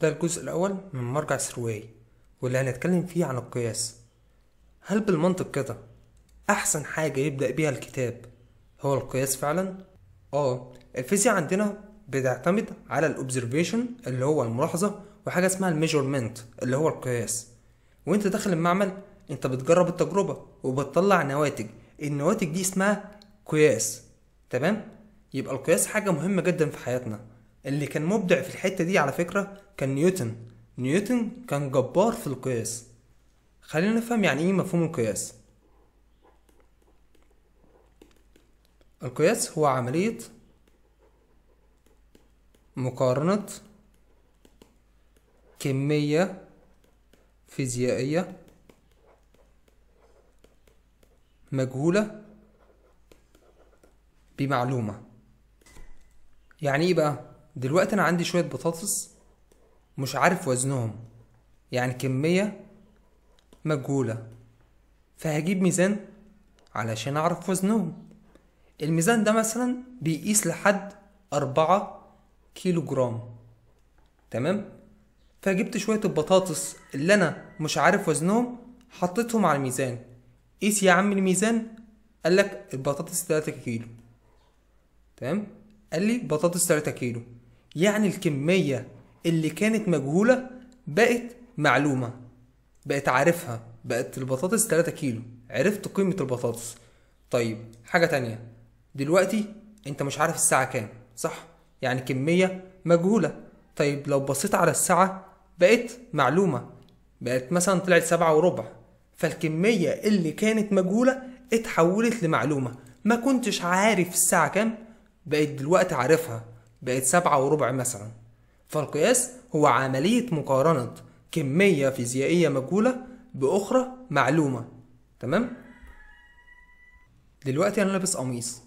ده الجزء الأول من مرجع سروي واللي هنتكلم فيه عن القياس هل بالمنطق كده أحسن حاجة يبدأ بيها الكتاب هو القياس فعلا؟ آه الفيزياء عندنا بتعتمد على الأوبزرفيشن اللي هو الملاحظة وحاجة اسمها الميجورمنت اللي هو القياس وانت داخل المعمل انت بتجرب التجربة وبتطلع نواتج النواتج دي اسمها قياس تمام؟ يبقى القياس حاجة مهمة جدا في حياتنا اللي كان مبدع في الحتة دي على فكرة كان نيوتن نيوتن كان جبار في القياس خلينا نفهم يعني ايه مفهوم القياس القياس هو عملية مقارنة كمية فيزيائية مجهولة بمعلومة يعني ايه بقى دلوقتي انا عندي شوية بطاطس مش عارف وزنهم يعني كمية مجهولة فهجيب ميزان علشان أعرف وزنهم الميزان ده مثلا بيقيس لحد أربعة كيلو جرام تمام فجبت شوية البطاطس اللي أنا مش عارف وزنهم حطيتهم على الميزان قيس يا عم الميزان قال لك البطاطس تلاتة كيلو تمام قال لي بطاطس تلاتة كيلو يعني الكمية اللي كانت مجهولة بقت معلومة بقت عارفها بقت البطاطس 3 كيلو عرفت قيمة البطاطس طيب حاجة تانية دلوقتي انت مش عارف الساعة كام صح يعني كمية مجهولة طيب لو بصيت على الساعة بقت معلومة بقت مثلا طلعت سبعة وربع فالكمية اللي كانت مجهولة اتحولت لمعلومة ما كنتش عارف الساعة كام بقت دلوقتي عارفها بقت سبعة وربع مثلا فالقياس هو عملية مقارنة كمية فيزيائية مجهولة بأخرى معلومة تمام؟ دلوقتي أنا لابس قميص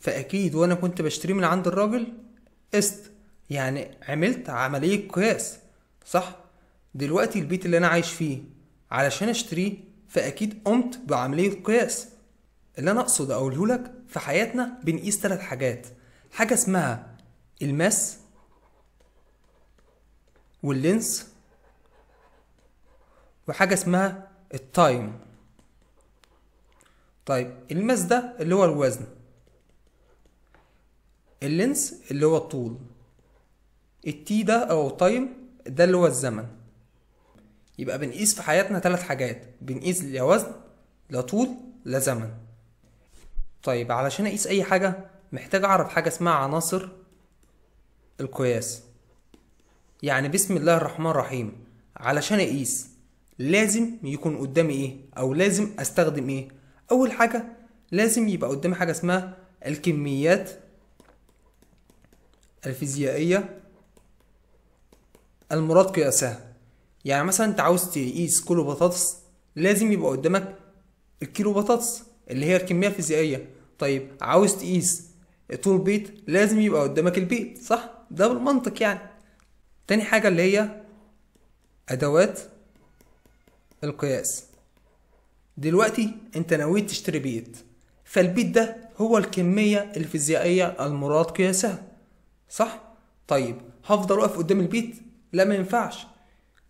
فأكيد وأنا كنت بشتري من عند الراجل قست يعني عملت عملية قياس صح؟ دلوقتي البيت اللي أنا عايش فيه علشان أشتريه فأكيد قمت بعملية قياس اللي أنا أقصد أقوله لك في حياتنا بنقيس تلات حاجات حاجة اسمها الماس واللينس وحاجة اسمها التايم طيب الماس ده اللي هو الوزن اللينس اللي هو الطول التي ده او تايم ده اللي هو الزمن يبقى بنقيس في حياتنا ثلاث حاجات بنقيس لا وزن لا طول لا زمن طيب علشان اقيس اي حاجه محتاج اعرف حاجه اسمها عناصر القياس يعني بسم الله الرحمن الرحيم علشان اقيس لازم يكون قدامي ايه او لازم استخدم ايه اول حاجه لازم يبقى قدامي حاجه اسمها الكميات الفيزيائيه المراد قياسها يعني مثلا انت عاوز تقيس كيلو بطاطس لازم يبقى قدامك الكيلو بطاطس اللي هي الكميه الفيزيائيه طيب عاوز تقيس طول بيت لازم يبقى قدامك البيت صح ده بالمنطق يعني تاني حاجة اللي هي أدوات القياس دلوقتي أنت نويت تشتري بيت فالبيت ده هو الكمية الفيزيائية المراد قياسها صح؟ طيب هفضل واقف قدام البيت؟ لا ما ينفعش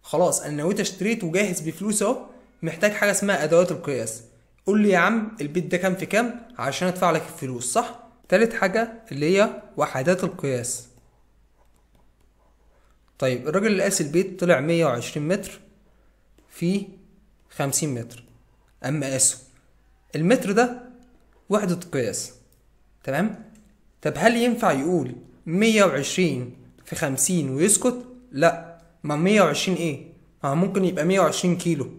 خلاص أنا نويت اشتريت وجاهز بفلوس أهو محتاج حاجة اسمها أدوات القياس قول لي يا عم البيت ده كام في كام عشان أدفع لك الفلوس صح؟ تالت حاجة اللي هي وحدات القياس طيب الراجل اللي قاس البيت طلع 120 متر في 50 متر اما قاسه المتر ده وحدة قياس تمام طب هل ينفع يقول 120 في 50 ويسكت لا ما 120 ايه ما ممكن يبقى 120 كيلو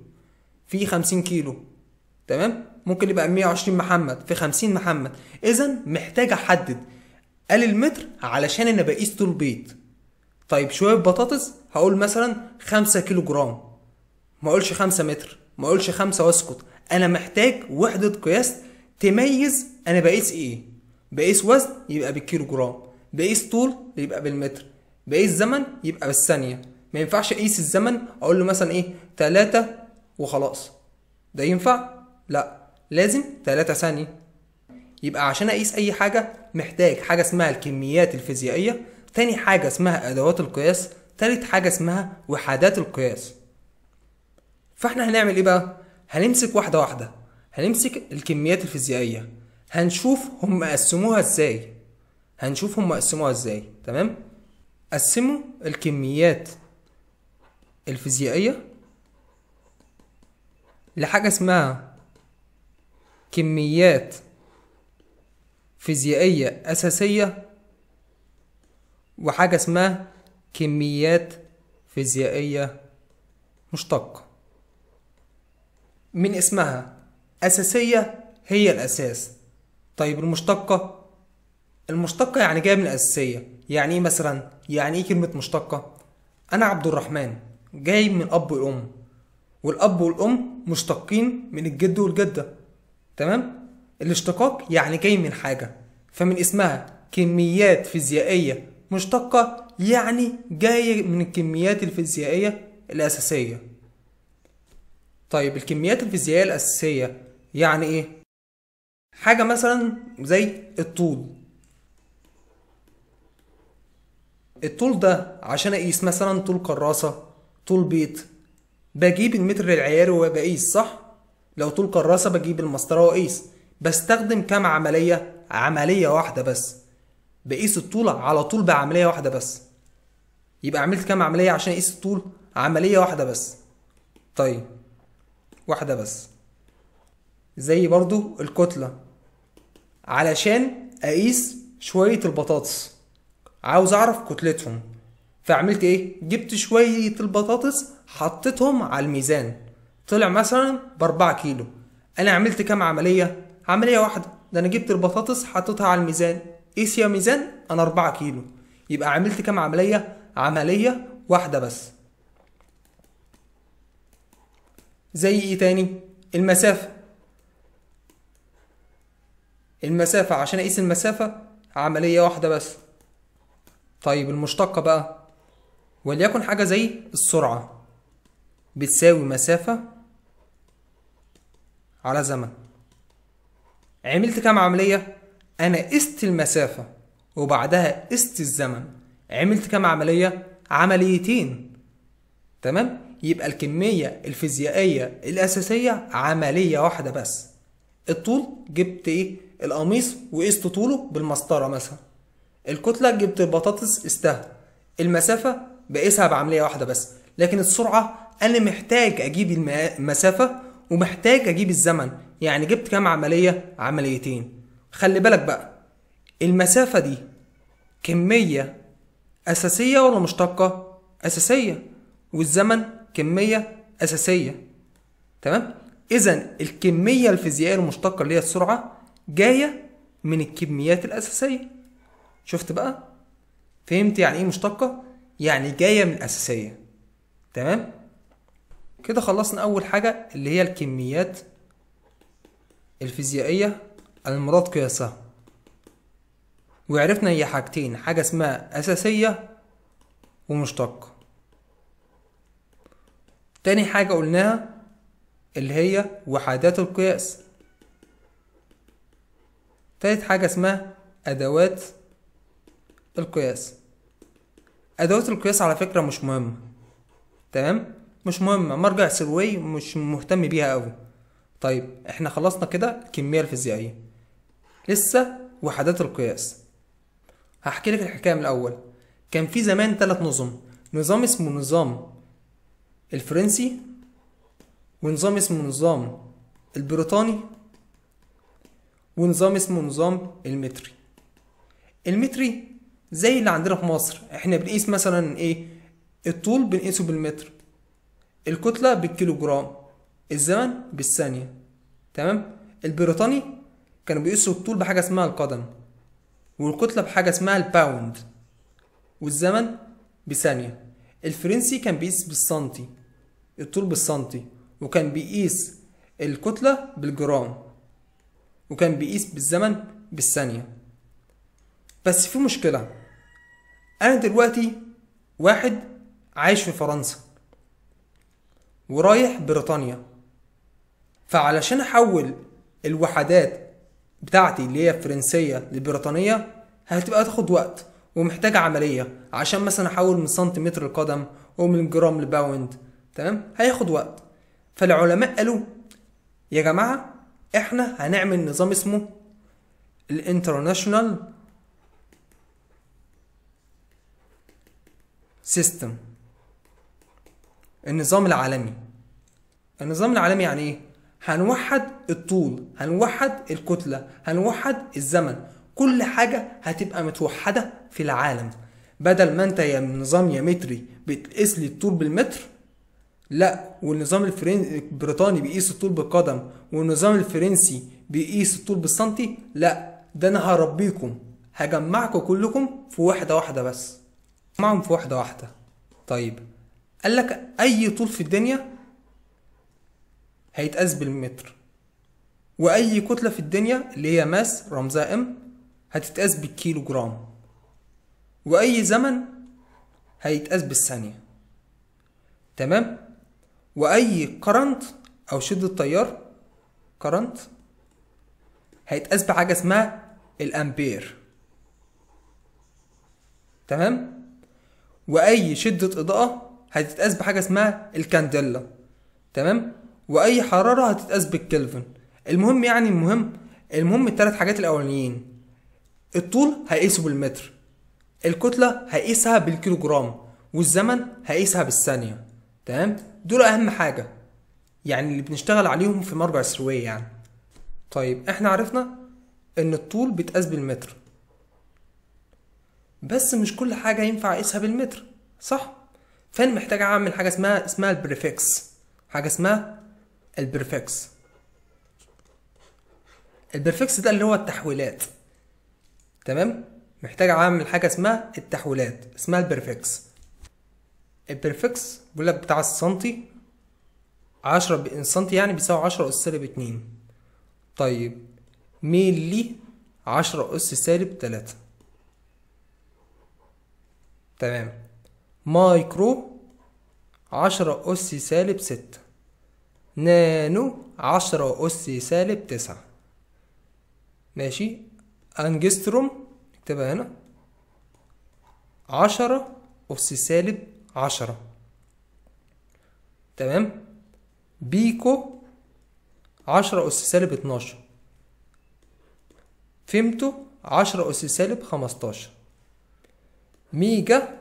في 50 كيلو تمام ممكن يبقى 120 محمد في 50 محمد اذا محتاج احدد قال المتر علشان انا بقيس طول بيت طيب شويه بطاطس هقول مثلا 5 كيلو جرام ما اقولش 5 متر ما اقولش 5 واسكت انا محتاج وحده قياس تميز انا بقيس ايه بقيس وزن يبقى بالكيلو جرام بقيس طول يبقى بالمتر بقيس زمن يبقى بالثانيه ما ينفعش اقيس الزمن اقول له مثلا ايه 3 وخلاص ده ينفع لا لازم 3 ثانيه يبقى عشان اقيس اي حاجه محتاج حاجه اسمها الكميات الفيزيائيه تاني حاجة اسمها أدوات القياس تالت حاجة اسمها وحدات القياس فاحنا هنعمل ايه بقى هنمسك واحدة واحدة هنمسك الكميات الفيزيائية هنشوف هم قسموها ازاي هنشوف هم قسموها ازاي تمام قسموا الكميات الفيزيائية لحاجة اسمها كميات فيزيائية أساسية وحاجة اسمها كميات فيزيائية مشتقة من اسمها أساسية هي الأساس طيب المشتقة المشتقة يعني جاية من الأساسية يعني إيه مثلا يعني إيه كلمة مشتقة أنا عبد الرحمن جاي من أب وأم والأب والأم مشتقين من الجد والجدة تمام الاشتقاق يعني جاي من حاجة فمن اسمها كميات فيزيائية مشتقة يعني جاية من الكميات الفيزيائية الأساسية طيب الكميات الفيزيائية الأساسية يعني إيه؟ حاجة مثلا زي الطول الطول ده عشان أقيس مثلا طول كراسة طول بيت بجيب المتر العياري وبقيس صح؟ لو طول كراسة بجيب المسطرة وأقيس بستخدم كام عملية؟ عملية واحدة بس بقيس الطول على طول بعمليه واحده بس يبقى عملت كام عمليه عشان اقيس الطول عمليه واحده بس طيب واحده بس زي برضو الكتله علشان اقيس شويه البطاطس عاوز اعرف كتلتهم فعملت ايه جبت شويه البطاطس حطيتهم على الميزان طلع مثلا باربعة كيلو انا عملت كام عمليه عمليه واحده ده انا جبت البطاطس حطيتها على الميزان قيس ايه يا ميزان انا 4 كيلو يبقى عملت كام عمليه عمليه واحده بس زي ايه تاني المسافه المسافه عشان اقيس المسافه عمليه واحده بس طيب المشتقه بقى وليكن حاجه زي السرعه بتساوي مسافه على زمن عملت كام عمليه انا قست المسافه وبعدها قست الزمن عملت كام عمليه عمليتين تمام يبقى الكميه الفيزيائيه الاساسيه عمليه واحده بس الطول جبت ايه القميص وقست طوله بالمسطره مثلا الكتله جبت البطاطس قستها المسافه بقيسها بعمليه واحده بس لكن السرعه انا محتاج اجيب المسافه ومحتاج اجيب الزمن يعني جبت كام عمليه عمليتين خلي بالك بقى المسافة دي كمية أساسية ولا مشتقة؟ أساسية والزمن كمية أساسية تمام؟ إذا الكمية الفيزيائية المشتقة اللي هي السرعة جاية من الكميات الأساسية شفت بقى؟ فهمت يعني إيه مشتقة؟ يعني جاية من الأساسية تمام؟ كده خلصنا أول حاجة اللي هي الكميات الفيزيائية المراد قياسها وعرفنا هي حاجتين حاجة اسمها أساسية ومشتقة تاني حاجة قلناها اللي هي وحدات القياس تالت حاجة اسمها أدوات القياس أدوات القياس على فكرة مش مهمة تمام مش مهمة مرجع سروي مش مهتم بيها أوي طيب احنا خلصنا كده الكمية الفيزيائية لسه وحدات القياس هحكي لك الحكايه من الاول كان في زمان ثلاث نظم نظام اسمه نظام الفرنسي ونظام اسمه نظام البريطاني ونظام اسمه نظام المتري المتري زي اللي عندنا في مصر احنا بنقيس مثلا ايه الطول بنقيسه بالمتر الكتلة بالكيلوجرام الزمن بالثانية تمام البريطاني كانوا بيقيسوا الطول بحاجة اسمها القدم والكتلة بحاجة اسمها الباوند والزمن بثانية الفرنسي كان بيقيس بالسنتي الطول بالسنتي وكان بيقيس الكتلة بالجرام وكان بيقيس بالزمن بالثانية بس في مشكلة أنا دلوقتي واحد عايش في فرنسا ورايح بريطانيا فعلشان أحول الوحدات بتاعتي اللي هي فرنسية لبريطانية هتبقى تاخد وقت ومحتاجة عملية عشان مثلا احول من سنتيمتر القدم ومن جرام لباوند تمام هياخد وقت فالعلماء قالوا يا جماعة احنا هنعمل نظام اسمه الانترناشونال سيستم النظام العالمي النظام العالمي يعني ايه هنوحد الطول هنوحد الكتلة هنوحد الزمن كل حاجة هتبقى متوحدة في العالم بدل ما انت يا نظام يا متري بتقيس لي الطول بالمتر لا والنظام البريطاني بيقيس الطول بالقدم والنظام الفرنسي بيقيس الطول بالسنتي لا ده انا هربيكم هجمعكم كلكم في وحدة واحدة بس معهم في وحدة واحدة طيب قال لك اي طول في الدنيا هيتقاس بالمتر واي كتله في الدنيا اللي هي ماس رمزها ام هتتقاس بالكيلو جرام واي زمن هيتقاس بالثانيه تمام واي كرنت او شده تيار كرنت هيتقاس بحاجه اسمها الامبير تمام واي شده اضاءه هتتقاس بحاجه اسمها الكانديلا تمام واي حراره هتتقاس بالكلفن المهم يعني المهم المهم الثلاث حاجات الاولانيين الطول هقيسه بالمتر الكتله هقيسها بالكيلوجرام والزمن هقيسها بالثانيه تمام دول اهم حاجه يعني اللي بنشتغل عليهم في مربع سرويه يعني طيب احنا عرفنا ان الطول بيتقاس بالمتر بس مش كل حاجه ينفع اقيسها بالمتر صح فانا محتاج اعمل حاجه اسمها اسمها البريفكس حاجه اسمها البرفكس البرفكس ده اللي هو التحويلات تمام محتاج اعمل حاجه اسمها التحويلات اسمها البرفكس البرفكس بيقول لك بتاع السنتي عشرة سنتي يعني بيساوي عشرة أس سالب اتنين طيب ميلي عشرة أس سالب تلاتة تمام مايكرو عشرة أس سالب ستة نانو عشرة أس سالب تسعة ماشي أنجستروم اكتبها هنا عشرة أس سالب عشرة تمام بيكو عشرة أس سالب اتناشر فيمتو عشرة أس سالب خمستاشر ميجا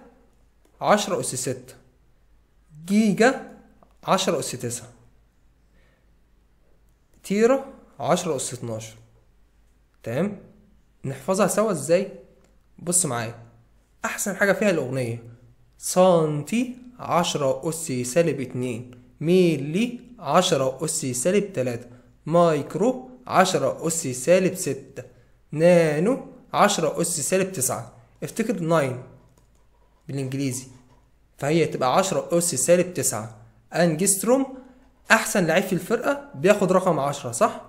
عشرة أس ستة جيجا عشرة أس تسعة تيرة عشرة أس اتناشر تمام نحفظها سوا ازاي بص معايا أحسن حاجة فيها الأغنية سنتي عشرة أس سالب اتنين ميلي عشرة أس سالب تلاتة مايكرو عشرة أس سالب ستة نانو عشرة أس سالب تسعة افتكر ناين بالإنجليزي فهي تبقى عشرة أس سالب تسعة أنجستروم احسن لعيب في الفرقه بياخد رقم 10 صح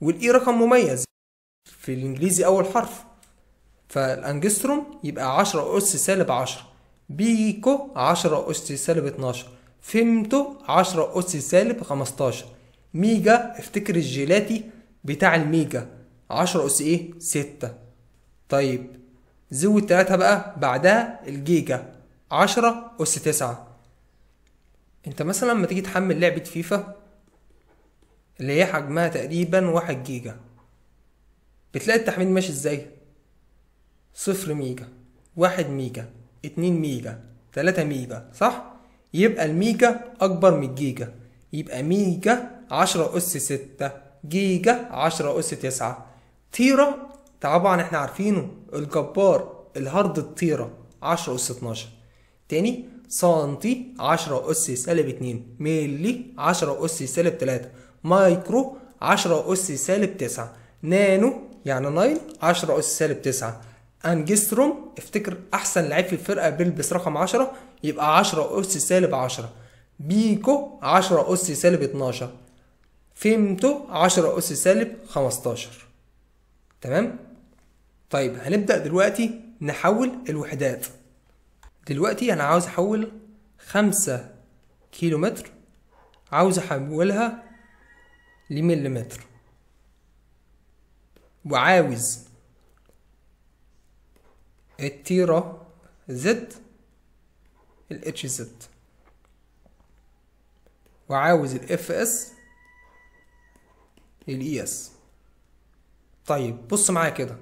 والاي رقم مميز في الانجليزي اول حرف فالانجستروم يبقى 10 اس سالب 10 بيكو 10 اس سالب 12 فيمتو 10 اس سالب 15 ميجا افتكر الجيلاتي بتاع الميجا 10 اس ايه 6 طيب زود تلاتة بقى بعدها الجيجا 10 اس 9 انت مثلا لما تيجي تحمل لعبه فيفا اللي هي حجمها تقريبا واحد جيجا بتلاقي التحميل ماشي ازاي صفر ميجا واحد ميجا اتنين ميجا تلاتة ميجا صح يبقى الميجا اكبر من الجيجا يبقى ميجا عشرة اس ستة جيجا عشرة اس تسعة تيرا طبعا احنا عارفينه الجبار الهارد الطيرة عشرة اس اتناشر تاني سنتي 10 أس سالب 2 ميلي 10 أس سالب 3 مايكرو 10 أس سالب 9 نانو يعني نايل 10 أس سالب 9 أنجستروم افتكر أحسن لعيب في الفرقة بيلبس رقم 10 يبقى 10 أس سالب 10 بيكو 10 أس سالب 12 فيمتو 10 أس سالب 15 تمام؟ طيب هنبدأ دلوقتي نحول الوحدات دلوقتي انا عاوز احول خمسة كيلو متر عاوز احولها لمليمتر وعاوز التيرة زد الاتش زد وعاوز الاف اس الاي اس طيب بص معايا كده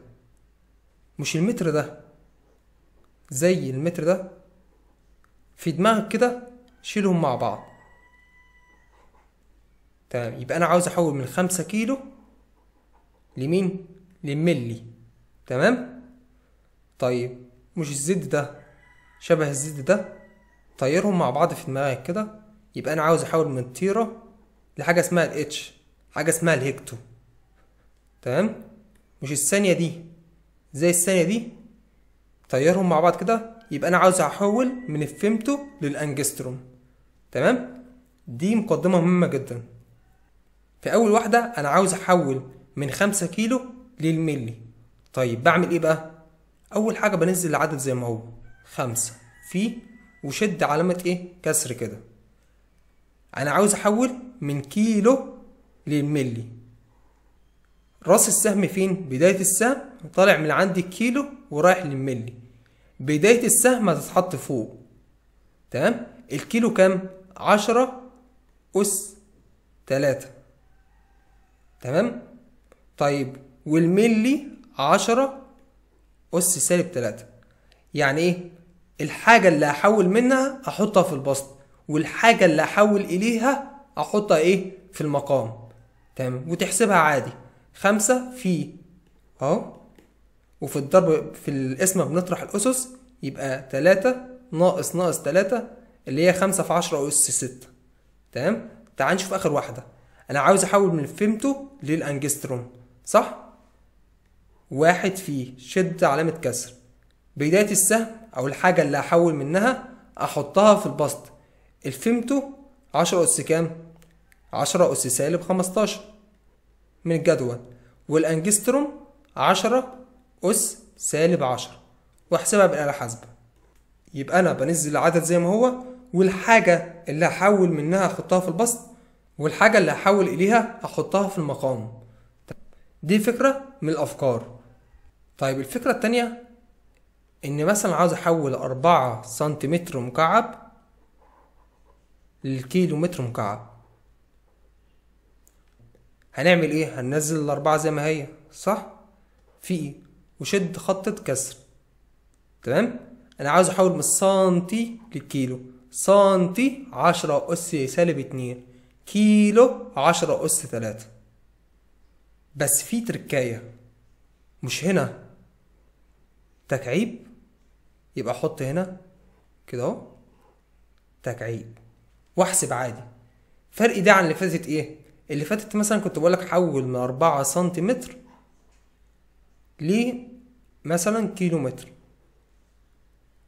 مش المتر ده زي المتر ده في دماغك كده شيلهم مع بعض تمام يبقى انا عاوز احول من خمسة كيلو لمين للملي تمام طيب مش الزد ده شبه الزد ده طيرهم مع بعض في دماغك كده يبقى انا عاوز احول من الطيره لحاجه اسمها الاتش حاجه اسمها الهكتو تمام مش الثانيه دي زي الثانيه دي طيرهم مع بعض كده يبقى انا عاوز احول من الفيمتو للانجستروم تمام دي مقدمه مهمه جدا في اول واحده انا عاوز احول من 5 كيلو للملي طيب بعمل ايه بقى اول حاجه بنزل العدد زي ما هو 5 في وشد علامه ايه كسر كده انا عاوز احول من كيلو للملي راس السهم فين بدايه السهم طالع من عندي الكيلو ورايح للملي بداية السهم هتتحط فوق تمام الكيلو كام عشرة أس تلاتة تمام طيب والملي عشرة أس سالب تلاتة يعني إيه الحاجة اللي هحول منها أحطها في البسط والحاجة اللي هحول إليها أحطها إيه في المقام تمام وتحسبها عادي خمسة في أهو وفي الضرب في القسمة بنطرح الأسس يبقى تلاتة ناقص ناقص تلاتة اللي هي خمسة في عشرة أس ستة تمام تعال نشوف آخر واحدة أنا عاوز أحول من فيمتو للأنجستروم صح واحد فيه شد علامة كسر بداية السهم أو الحاجة اللي هحول منها أحطها في البسط الفيمتو عشرة أس كام؟ عشرة أس سالب خمستاشر من الجدول والأنجستروم عشرة أس سالب 10 وأحسبها بالآلة الحاسبة يبقى أنا بنزل العدد زي ما هو والحاجة اللي هحول منها أحطها في البسط والحاجة اللي هحول إليها أحطها في المقام دي فكرة من الأفكار طيب الفكرة التانية إن مثلا عاوز أحول أربعة سنتيمتر مكعب للكيلو متر مكعب هنعمل إيه؟ هننزل الأربعة زي ما هي صح؟ في إيه؟ وشد خطة كسر تمام انا عايز احول من سنتي للكيلو سنتي عشرة أس سالب اتنين كيلو عشرة أس تلاتة بس في تركاية مش هنا تكعيب يبقى احط هنا كده اهو تكعيب واحسب عادي فرق ده عن اللي فاتت ايه اللي فاتت مثلا كنت بقولك حول من أربعة سنتيمتر لمثلا كيلو متر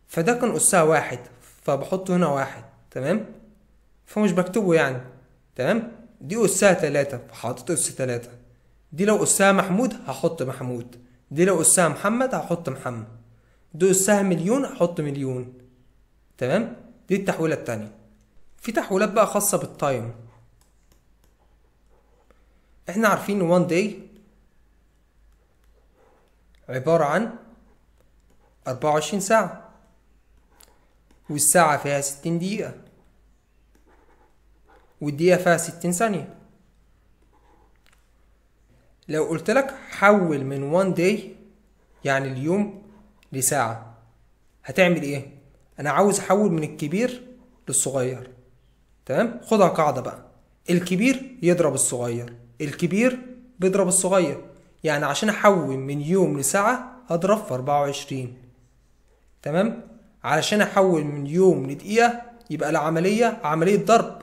فده كان أسها واحد فبحط هنا واحد تمام فمش بكتبه يعني تمام دي أسها تلاتة فحطيت أس تلاتة دي لو أسها محمود هحط محمود دي لو أسها محمد هحط محمد دي أسها مليون هحط مليون تمام دي التحويلة التانية في تحويلات بقى خاصة بالتايم احنا عارفين ان وان day عبارة عن أربعة وعشرين ساعة والساعة فيها ستين دقيقة والدقيقة فيها ستين ثانية لو قلت لك حول من وان day يعني اليوم لساعة هتعمل ايه؟ انا عاوز احول من الكبير للصغير تمام؟ خدها قاعدة بقى الكبير يضرب الصغير الكبير بيضرب الصغير يعني عشان احول من يوم لساعة هضرب في اربعة وعشرين تمام علشان احول من يوم لدقيقة يبقى العملية عملية ضرب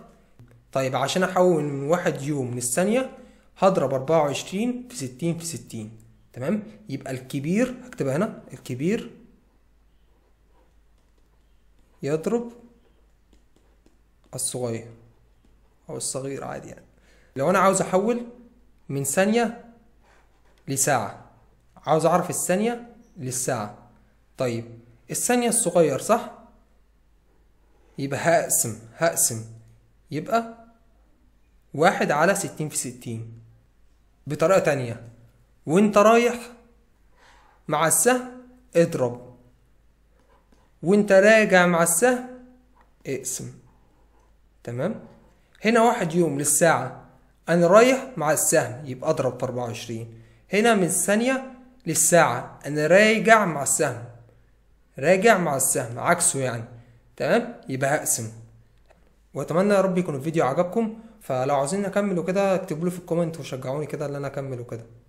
طيب عشان احول من واحد يوم للثانية هضرب اربعة وعشرين في ستين في ستين تمام يبقى الكبير هكتبها هنا الكبير يضرب الصغير او الصغير عادي يعني لو انا عاوز احول من ثانية لساعة عاوز أعرف الثانية للساعة طيب الثانية الصغير صح؟ يبقى هقسم هقسم يبقى واحد على ستين في ستين بطريقة تانية وانت رايح مع السهم اضرب وانت راجع مع السهم اقسم تمام هنا واحد يوم للساعة انا رايح مع السهم يبقى اضرب في 24 هنا من الثانية للساعة أنا راجع مع السهم راجع مع السهم عكسه يعني تمام يبقى هقسم واتمنى يا رب يكون الفيديو عجبكم فلو عاوزين نكمل وكده اكتبوا في الكومنت وشجعوني كده ان انا اكمل وكده